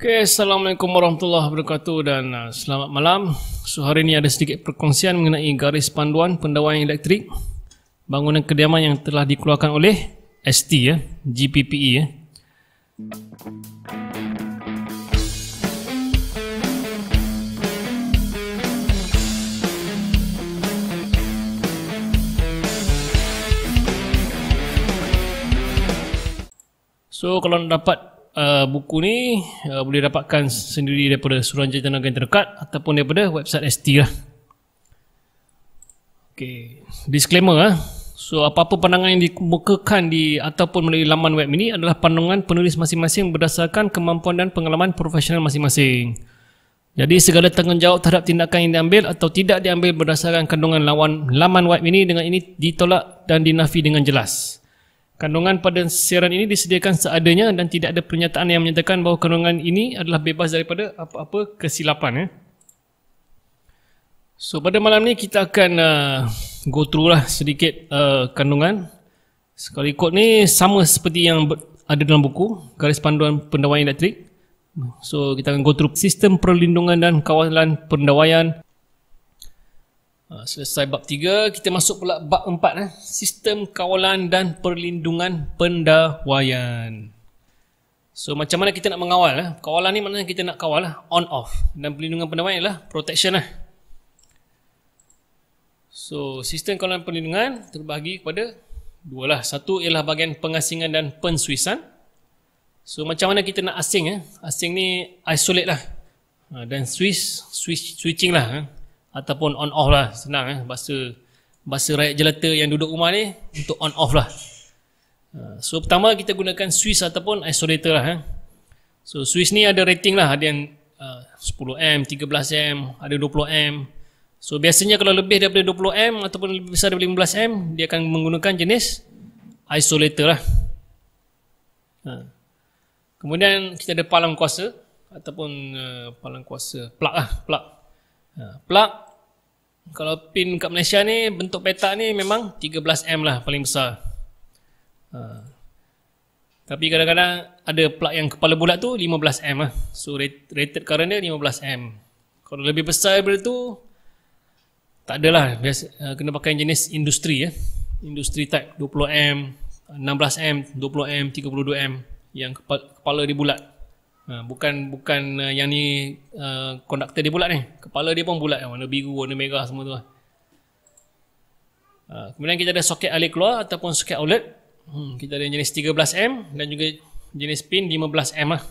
Okay, Assalamualaikum warahmatullahi wabarakatuh dan uh, selamat malam. So hari ini ada sedikit perkongsian mengenai garis panduan pendawaian elektrik bangunan kediaman yang telah dikeluarkan oleh ST ya, GPPE ya. So kalau nak dapat uh, buku ni uh, boleh dapatkan sendiri daripada Suruhanjaya Tenaga yang terdekat ataupun daripada website ST lah. Okay. Disclaimer lah. So apa-apa pandangan yang dikemukakan di ataupun melalui laman web ini adalah pandangan penulis masing-masing berdasarkan kemampuan dan pengalaman profesional masing-masing. Jadi segala tanggungjawab terhadap tindakan yang diambil atau tidak diambil berdasarkan kandungan lawan laman web ini dengan ini ditolak dan dinafi dengan jelas. Kandungan pada siaran ini disediakan seadanya dan tidak ada pernyataan yang menyatakan bahawa kandungan ini adalah bebas daripada apa-apa kesilapan. Ya. So pada malam ni kita akan uh, go through lah sedikit uh, kandungan. Sekali kot ni sama seperti yang ada dalam buku garis panduan pendawaian elektrik. So kita akan go through sistem perlindungan dan kawalan pendawaian Ah, selesai bab tiga, kita masuk pula bab 4 eh sistem kawalan dan perlindungan pendawaian so macam mana kita nak mengawal eh kawalan ni maknanya kita nak kawal lah on off dan perlindungan pendawaian ialah protection lah so sistem kawalan perlindungan terbahagi kepada dua lah satu ialah bahagian pengasingan dan pensuisan so macam mana kita nak asing eh asing ni isolate lah ah, dan switch switch switching lah eh ataupun on off lah senang eh bahasa bahasa rakyat jelata yang duduk rumah ni untuk on off lah ha, so pertama kita gunakan Swiss ataupun isolator lah eh. so Swiss ni ada rating lah ada yang uh, 10M 13M ada 20M so biasanya kalau lebih daripada 20M ataupun lebih besar daripada 15M dia akan menggunakan jenis isolator lah ha. kemudian kita ada palang kuasa ataupun uh, palang kuasa plug lah plug Ha, plug kalau pin kat Malaysia ni bentuk petak ni memang 13M lah paling besar. Uh, tapi kadang-kadang ada plug yang kepala bulat tu 15M lah. So rated current dia 15M. Kalau lebih besar daripada tu tak adalah biasa uh, kena pakai jenis industri ya. Eh. Industri type 20M, 16M, 20M, 32M yang kepala, kepala dia bulat. Ha, bukan bukan uh, yang ni konduktor ha, uh, dia bulat ni. Kepala dia pun bulat warna biru, warna merah semua tu. Uh, kemudian kita ada soket alih keluar ataupun soket outlet. Hmm, kita ada jenis 13M dan juga jenis pin 15M lah.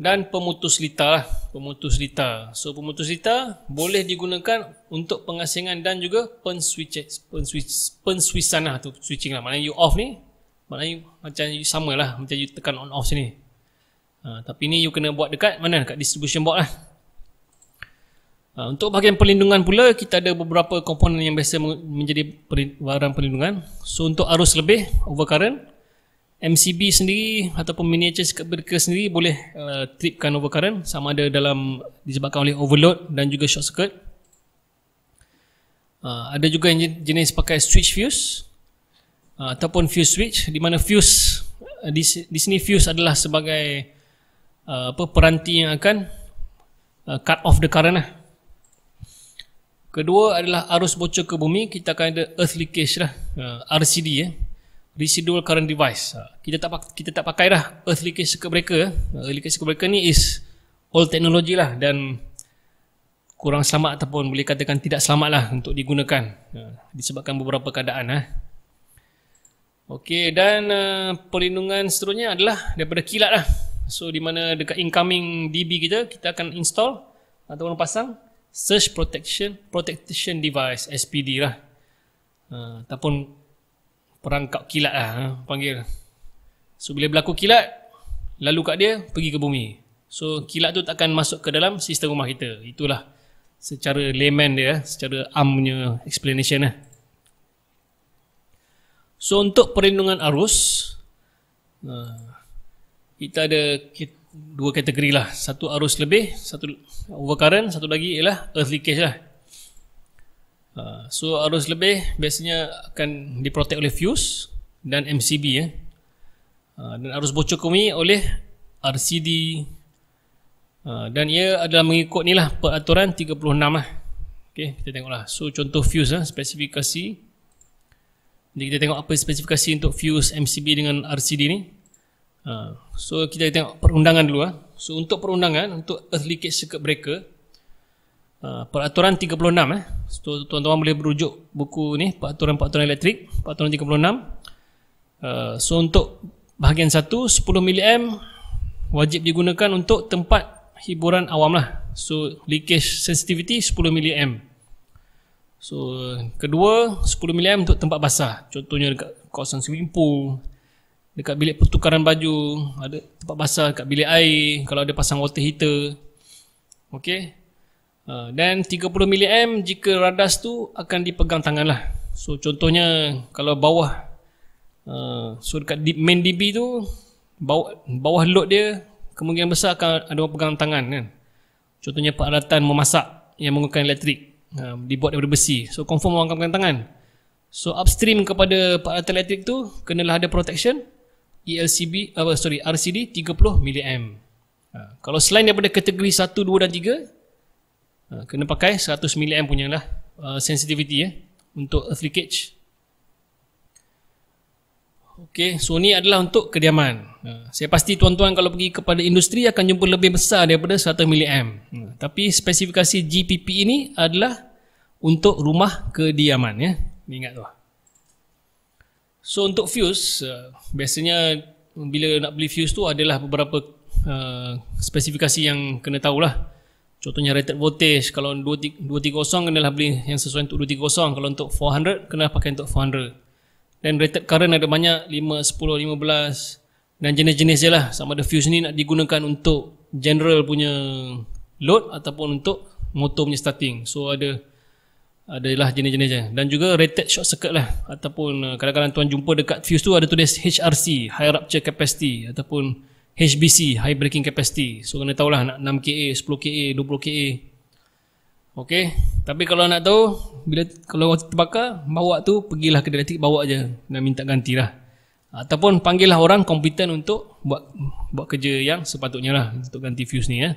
Dan pemutus litar lah. Pemutus litar. So pemutus litar boleh digunakan untuk pengasingan dan juga penswitch, penswitch, penswisan lah tu switching lah. Maknanya you off ni, Maknanya macam you sama lah Macam you tekan on off sini ha, Tapi ni you kena buat dekat mana Dekat distribution box lah ha, Untuk bahagian perlindungan pula Kita ada beberapa komponen yang biasa Menjadi barang perlindungan So untuk arus lebih overcurrent MCB sendiri ataupun miniature circuit breaker sendiri boleh uh, tripkan overcurrent sama ada dalam disebabkan oleh overload dan juga short circuit. Uh, ada juga jenis pakai switch fuse Ah, ataupun fuse switch di mana fuse eh, di, di sini fuse adalah sebagai uh, apa peranti yang akan uh, cut off the current lah. Kedua adalah arus bocor ke bumi kita akan ada earth leakage lah uh, RCD ya. Eh. Residual current device. Uh, kita tak kita tak pakai dah earth leakage circuit breaker. Uh, earth leakage circuit breaker ni is old technology lah dan kurang selamat ataupun boleh katakan tidak selamat lah untuk digunakan uh, disebabkan beberapa keadaan lah. Eh. Okey dan uh, perlindungan seterusnya adalah daripada kilat lah. So di mana dekat incoming DB kita kita akan install ataupun pasang search protection protection device SPD lah. Uh, ataupun perangkap kilat lah huh? Eh, panggil. So bila berlaku kilat lalu kat dia pergi ke bumi. So kilat tu tak akan masuk ke dalam sistem rumah kita. Itulah secara layman dia secara amnya explanation lah. So untuk perlindungan arus uh, Kita ada dua kategori lah Satu arus lebih, satu overcurrent Satu lagi ialah earth leakage lah uh, So arus lebih biasanya akan diprotek oleh fuse dan MCB ya. Uh, dan arus bocor kumi oleh RCD Dan ia adalah mengikut ni lah peraturan 36 lah Okay, kita tengok lah. So, contoh fuse lah, spesifikasi. Jadi kita tengok apa spesifikasi untuk fuse MCB dengan RCD ni. Ha, so kita tengok perundangan dulu. Uh. So untuk perundangan, untuk earth leakage circuit breaker, ha, peraturan 36. Eh. So tuan-tuan boleh berujuk buku ni, peraturan-peraturan elektrik, peraturan 36. so untuk bahagian 1, 10 mm wajib digunakan untuk tempat hiburan awam lah. So leakage sensitivity 10 mm. So kedua 10 mm untuk tempat basah. Contohnya dekat kawasan swimming pool, dekat bilik pertukaran baju, ada tempat basah dekat bilik air kalau ada pasang water heater. Okey. Ah, dan uh, 30 mm jika radas tu akan dipegang tanganlah. So contohnya kalau bawah uh, so dekat deep main DB tu bawah, bawah load dia kemungkinan besar akan ada orang pegang tangan kan. Contohnya peralatan memasak yang menggunakan elektrik um, dibuat daripada besi. So confirm orang akan tangan. So upstream kepada peralatan elektrik tu kenalah ada protection ELCB apa uh, sorry RCD 30 mm. Ha. kalau selain daripada kategori 1, 2 dan 3 ha, kena pakai 100 mm punya lah uh, sensitivity ya eh, untuk earth leakage. Okey, so ni adalah untuk kediaman. Ha, saya pasti tuan-tuan kalau pergi kepada industri akan jumpa lebih besar daripada 100 mili amp. Tapi spesifikasi GPP ini adalah untuk rumah kediaman ya. Ingat tu. So untuk fuse ha, biasanya bila nak beli fuse tu adalah beberapa ha, spesifikasi yang kena tahulah. Contohnya rated voltage kalau 230 kena lah beli yang sesuai untuk 230. Kalau untuk 400 kena pakai untuk 400. Dan rated current ada banyak 5, 10, 15 Dan jenis-jenis je lah Sama ada fuse ni nak digunakan untuk General punya load Ataupun untuk motor punya starting So ada adalah jenis-jenis je Dan juga rated short circuit lah Ataupun uh, kadang-kadang tuan jumpa dekat fuse tu Ada tulis HRC High Rupture Capacity Ataupun HBC High Breaking Capacity So kena tahulah nak 6KA, 10KA, 20KA Okey, tapi kalau nak tahu bila kalau waktu terbakar, bawa tu pergilah kedai elektrik bawa aje dan minta gantilah. Ataupun panggillah orang kompeten untuk buat buat kerja yang sepatutnya lah untuk ganti fuse ni ya. Eh,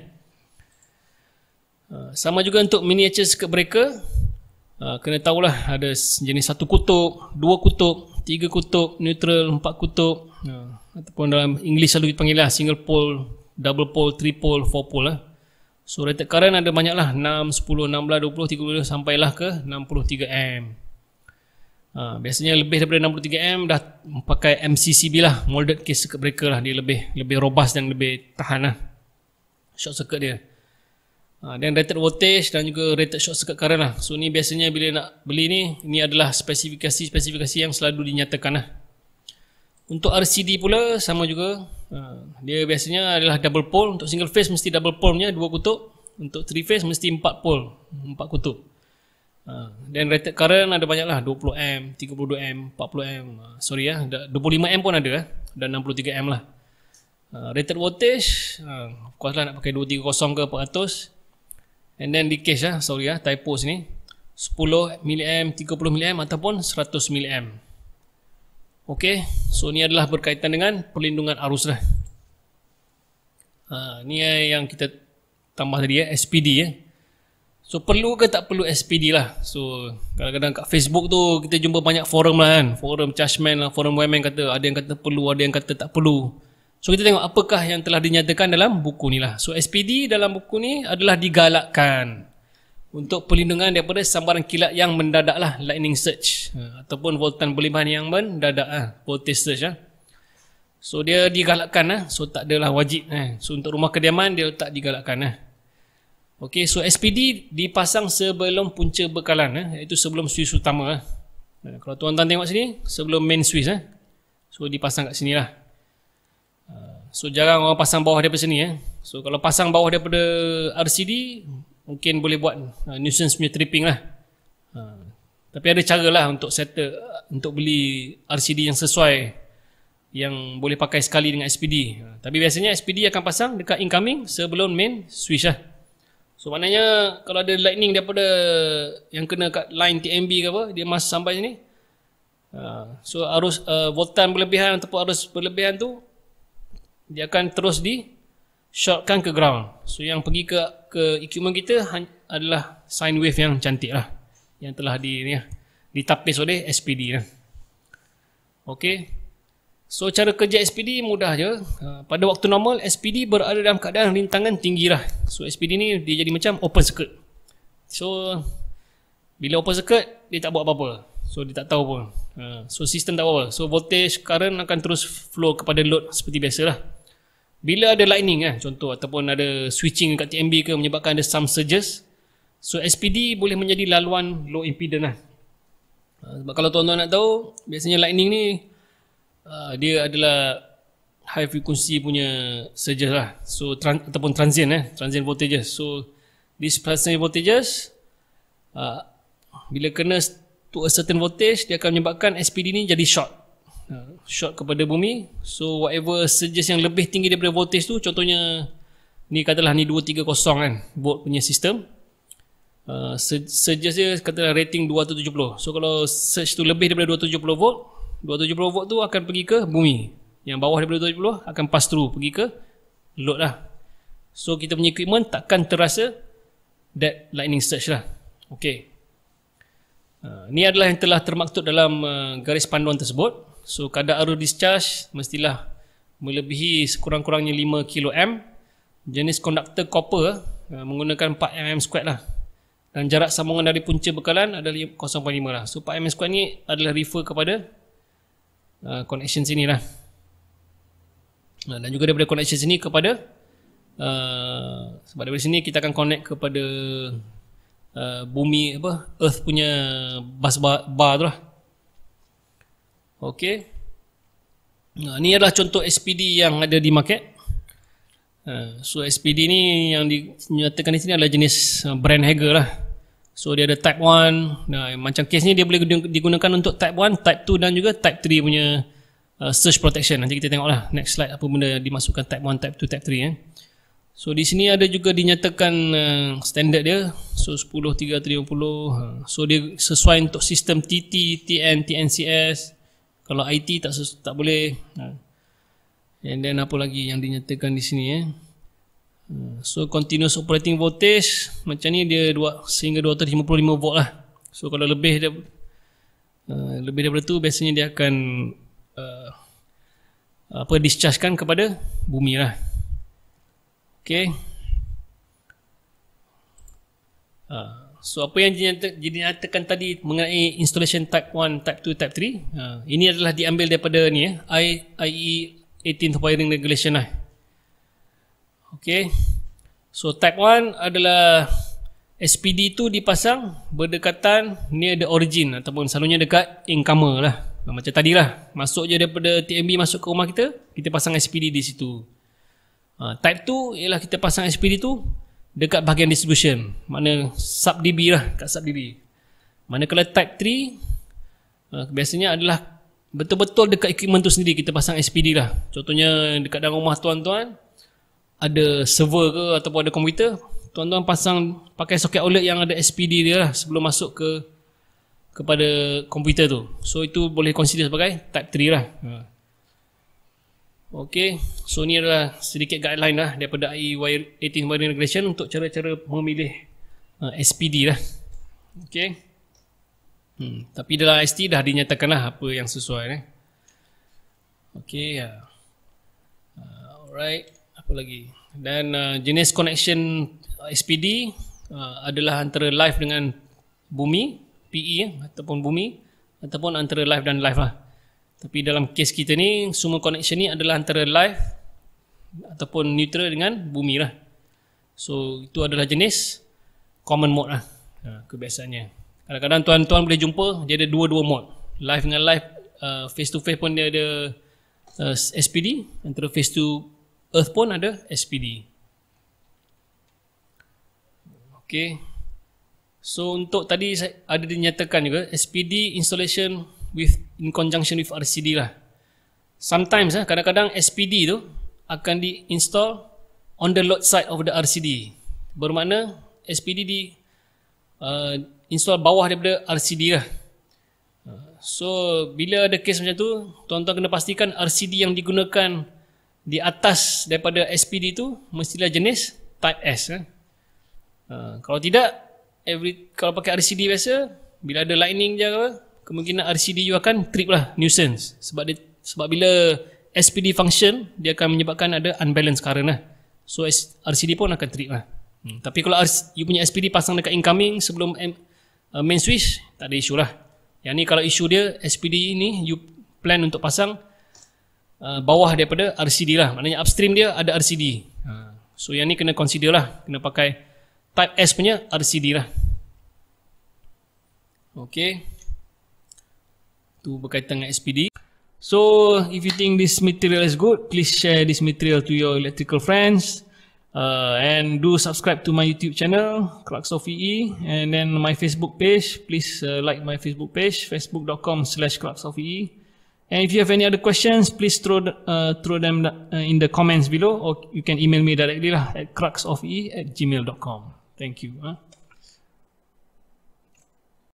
sama juga untuk miniature circuit breaker eh, kena tahulah ada jenis satu kutub, dua kutub, tiga kutub, neutral, empat kutub eh, ataupun dalam English selalu dipanggil lah single pole, double pole, triple pole, four pole lah. So rated current ada banyak lah 6, 10, 16, 20, 30 sampailah ke 63 M ha, Biasanya lebih daripada 63 M dah pakai MCCB lah Molded case circuit breaker lah Dia lebih lebih robust dan lebih tahan lah Short circuit dia ha, dan ha, rated voltage dan juga rated short circuit current lah So ni biasanya bila nak beli ni Ni adalah spesifikasi-spesifikasi yang selalu dinyatakan lah untuk RCD pula sama juga. Ha, dia biasanya adalah double pole. Untuk single phase mesti double pole-nya dua kutub. Untuk three phase mesti empat pole, empat kutub. Ha, dan rated current ada banyak lah 20 m, 32 m, 40 m. Ha, sorry ya, 25 m pun ada ya. dan 63 m lah. Rated voltage, of lah nak pakai 230 ke 400. And then di case lah, sorry lah, ya, typo ni 10 mA, 30 mA ataupun 100 mA. Okey, so ni adalah berkaitan dengan perlindungan arus lah. Ha, ni yang kita tambah tadi ya, eh, SPD ya. Eh. So perlu ke tak perlu SPD lah. So kadang-kadang kat Facebook tu kita jumpa banyak forum lah kan. Forum Chashman lah, forum Women kata ada yang kata perlu, ada yang kata tak perlu. So kita tengok apakah yang telah dinyatakan dalam buku ni lah. So SPD dalam buku ni adalah digalakkan untuk perlindungan daripada sambaran kilat yang mendadak lah, lightning search hmm. ha, ataupun voltan berlebihan yang mendadak lah, voltage search lah. so dia digalakkan lah, so tak adalah wajib eh. so untuk rumah kediaman dia tak digalakkan lah. ok so SPD dipasang sebelum punca bekalan eh, iaitu sebelum switch utama lah. kalau tuan-tuan tengok sini sebelum main switch eh. so dipasang kat sini lah ha, so jarang orang pasang bawah daripada sini eh. so kalau pasang bawah daripada RCD mungkin boleh buat uh, nuisance punya tripping lah. Uh, tapi ada cara lah untuk settle, uh, untuk beli RCD yang sesuai yang boleh pakai sekali dengan SPD. Uh, ha. tapi biasanya SPD akan pasang dekat incoming sebelum main switch lah. So maknanya kalau ada lightning daripada yang kena kat line TMB ke apa, dia masuk sampai sini. Uh, so arus uh, voltan berlebihan ataupun arus berlebihan tu dia akan terus di shotkan ke ground. So yang pergi ke ke equipment kita adalah sine wave yang cantik lah. Yang telah di, ni, lah. ditapis oleh SPD. Lah. Okay. So cara kerja SPD mudah je. Ha, pada waktu normal, SPD berada dalam keadaan rintangan tinggi lah. So SPD ni dia jadi macam open circuit. So bila open circuit, dia tak buat apa-apa. So dia tak tahu pun. Ha, so sistem tak apa-apa. So voltage current akan terus flow kepada load seperti biasalah bila ada lightning eh, contoh ataupun ada switching kat TMB ke menyebabkan ada some surges so SPD boleh menjadi laluan low impedance lah. sebab kalau tuan-tuan nak tahu biasanya lightning ni ah, dia adalah high frequency punya surges lah so tran- ataupun transient eh, transient voltages so these transient voltages ah, bila kena to a certain voltage dia akan menyebabkan SPD ni jadi short shot kepada bumi so whatever surges yang lebih tinggi daripada voltage tu contohnya ni katalah ni 230 kan volt punya sistem uh, surges dia katalah rating 270 so kalau surge tu lebih daripada 270 volt 270 volt tu akan pergi ke bumi yang bawah daripada 270 akan pass through pergi ke load lah so kita punya equipment takkan terasa that lightning surge lah ok Uh, ni adalah yang telah termaktub dalam uh, garis panduan tersebut. So kadar arus discharge mestilah melebihi sekurang-kurangnya 5 kM. Jenis konduktor copper uh, menggunakan 4 mm squared lah. Dan jarak sambungan dari punca bekalan adalah 0.5 lah. So 4 mm squared ni adalah refer kepada uh, connection sini lah. Uh, dan juga daripada connection sini kepada uh, sebab daripada sini kita akan connect kepada uh, bumi apa earth punya bus bar, bar tu lah. Okey. Nah, ini adalah contoh SPD yang ada di market. Eh, so SPD ni yang dinyatakan di sini adalah jenis eh, brand hager lah. So dia ada type 1. Nah, macam case ni dia boleh digunakan untuk type 1, type 2 dan juga type 3 punya eh, search protection. Nanti kita tengok lah next slide apa benda yang dimasukkan type 1, type 2, type 3. Eh. So di sini ada juga dinyatakan standard dia. So 10, 3, 30. So dia sesuai untuk sistem TT, TN, TNCS. TNCS kalau IT tak tak boleh ha. and then apa lagi yang dinyatakan di sini eh hmm, so continuous operating voltage macam ni dia dua sehingga 255 volt lah so kalau lebih dia ha, lebih daripada tu biasanya dia akan ha, apa dischargekan kepada bumi lah Okay. So apa yang dinyatakan tadi mengenai installation type 1, type 2, type 3 uh, ha, Ini adalah diambil daripada ni eh, IE 18 Wiring Regulation lah Okay So type 1 adalah SPD tu dipasang berdekatan near the origin Ataupun selalunya dekat incomer lah ha, Macam tadi lah Masuk je daripada TMB masuk ke rumah kita Kita pasang SPD di situ uh, Type 2 ialah kita pasang SPD tu dekat bahagian distribution mana sub DB lah kat sub DB mana kalau type 3 uh, eh, biasanya adalah betul-betul dekat equipment tu sendiri kita pasang SPD lah contohnya dekat dalam rumah tuan-tuan ada server ke ataupun ada komputer tuan-tuan pasang pakai soket OLED yang ada SPD dia lah sebelum masuk ke kepada komputer tu so itu boleh consider sebagai type 3 lah uh. Okey, so ni adalah sedikit guideline lah daripada IY 18 Marine Regulation untuk cara-cara memilih uh, SPD lah. Okey. Hmm, tapi dalam IST dah dinyatakan lah apa yang sesuai eh. Okey, ya. Uh, alright, apa lagi? Dan uh, jenis connection uh, SPD uh, adalah antara live dengan bumi, PE ataupun bumi ataupun antara live dan live lah. Tapi dalam kes kita ni, semua connection ni adalah antara live ataupun neutral dengan bumi lah. So itu adalah jenis common mode lah ha, kebiasaannya. Kadang-kadang tuan-tuan boleh jumpa dia ada dua-dua mode. Live dengan live, uh, face to face pun dia ada uh, SPD. Antara face to earth pun ada SPD. Okay. So untuk tadi ada dinyatakan juga SPD installation with in conjunction with RCD lah. Sometimes ah kadang-kadang SPD tu akan diinstall on the load side of the RCD. Bermakna SPD di uh, install bawah daripada RCD lah. So bila ada kes macam tu, tuan-tuan kena pastikan RCD yang digunakan di atas daripada SPD tu mestilah jenis type S. Eh. Uh, kalau tidak, every, kalau pakai RCD biasa, bila ada lightning je kemungkinan RCD RCDU akan trip lah nuisance sebab dia, sebab bila SPD function dia akan menyebabkan ada unbalance current lah so RCD pun akan trip lah hmm. tapi kalau RC, you punya SPD pasang dekat incoming sebelum M, uh, main switch tak ada isu lah yang ni kalau isu dia SPD ni you plan untuk pasang uh, bawah daripada RCD lah maknanya upstream dia ada RCD ha, so yang ni kena consider lah kena pakai type S punya RCD lah Okay tu berkaitan dengan SPD. So, if you think this material is good, please share this material to your electrical friends. Uh, and do subscribe to my YouTube channel, Clarks of E, And then my Facebook page, please uh, like my Facebook page, facebook.com slash Clarks of EE. And if you have any other questions, please throw, uh, throw them uh, in the comments below or you can email me directly lah at cruxofe at gmail.com. Thank you. Huh?